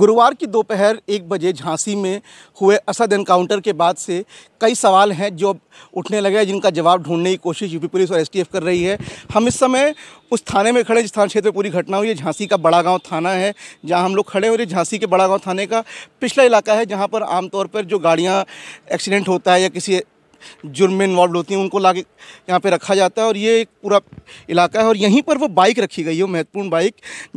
गुरुवार की दोपहर एक बजे झांसी में हुए असद एनकाउंटर के बाद से कई सवाल हैं जो उठने लगे हैं जिनका जवाब ढूंढने की कोशिश यूपी पुलिस और एसटीएफ कर रही है हम इस समय उस थाने में खड़े जिस थाना क्षेत्र में पूरी घटना हुई है झांसी का बड़ा गांव थाना है जहां हम लोग खड़े हो झांसी के बड़ा गांव थाने का पिछला इलाका है जहां पर आमतौर पर जो गाड़ियां एक्सीडेंट होता है या किसी जुर्म में इन्वॉल्व होती हैं उनको ला के यहाँ पे रखा जाता है और ये एक पूरा इलाका है और यहीं पर वो बाइक रखी गई है महत्वपूर्ण बाइक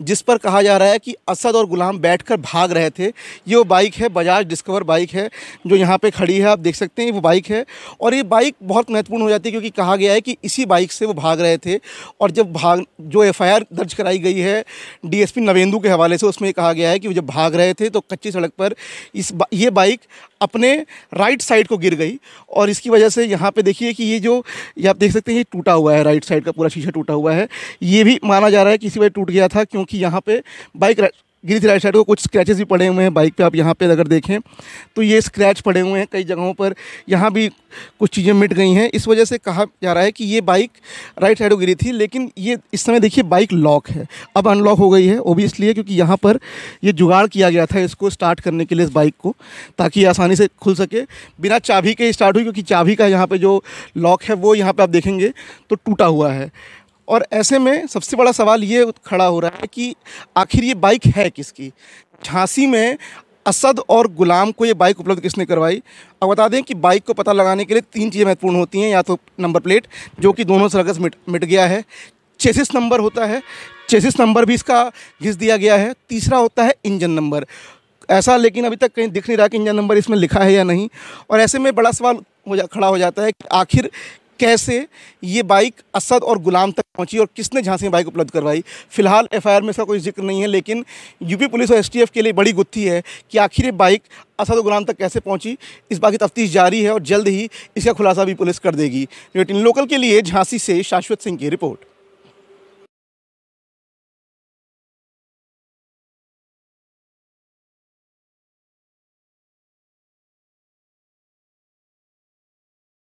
जिस पर कहा जा रहा है कि असद और गुलाम बैठ भाग रहे थे ये वो बाइक है बजाज डिस्कवर बाइक है जो यहाँ पर खड़ी है आप देख सकते हैं वो बाइक है और ये बाइक बहुत महत्वपूर्ण हो जाती है क्योंकि कहा गया है कि इसी बाइक से वो भाग रहे थे और जब भाग जो एफ दर्ज कराई गई है डीएसपी नवेंदू के हवाले से उसमें कहा गया है कि वो जब भाग रहे थे तो कच्ची सड़क पर इस ये बाइक अपने राइट साइड को गिर गई और इसकी वजह से यहाँ पे देखिए कि ये जो ये आप देख सकते हैं ये टूटा हुआ है राइट साइड का पूरा शीशा टूटा हुआ है ये भी माना जा रहा है कि इसी वजह टूट गया था क्योंकि यहाँ पे बाइक गिरी थी राइट साइड को कुछ स्क्रैचेस भी पड़े हुए हैं बाइक पे आप यहाँ पे अगर देखें तो ये स्क्रैच पड़े हुए हैं कई जगहों पर यहाँ भी कुछ चीज़ें मिट गई हैं इस वजह से कहा जा रहा है कि ये बाइक राइट साइड को गिरी थी लेकिन ये इस समय देखिए बाइक लॉक है अब अनलॉक हो गई है वो भी इसलिए क्योंकि यहाँ पर ये जुगाड़ किया गया था इसको स्टार्ट करने के लिए इस बाइक को ताकि आसानी से खुल सके बिना चाभी के स्टार्ट हुई क्योंकि चाबी का यहाँ पर जो लॉक है वो यहाँ पर आप देखेंगे तो टूटा हुआ है और ऐसे में सबसे बड़ा सवाल ये खड़ा हो रहा है कि आखिर ये बाइक है किसकी झांसी में असद और गुलाम को ये बाइक उपलब्ध किसने करवाई अब बता दें कि बाइक को पता लगाने के लिए तीन चीज़ें महत्वपूर्ण होती हैं या तो नंबर प्लेट जो कि दोनों से रगस मिट मिट गया है चेसिस नंबर होता है चेसिस नंबर भी इसका घिस दिया गया है तीसरा होता है इंजन नंबर ऐसा लेकिन अभी तक कहीं दिख नहीं रहा कि इंजन नंबर इसमें लिखा है या नहीं और ऐसे में बड़ा सवाल हो जा खड़ा हो जाता है कि आखिर कैसे ये बाइक असद और गुलाम तक पहुंची और किसने झांसी बाइक उपलब्ध करवाई फिलहाल एफआईआर में इसका कोई जिक्र नहीं है लेकिन यूपी पुलिस और एसटीएफ के लिए बड़ी गुत्थी है कि आखिर ये बाइक असद और गुलाम तक कैसे पहुंची इस बात की तफ्तीश जारी है और जल्द ही इसका खुलासा भी पुलिस कर देगी लोकल के लिए झांसी से शाश्वत सिंह की रिपोर्ट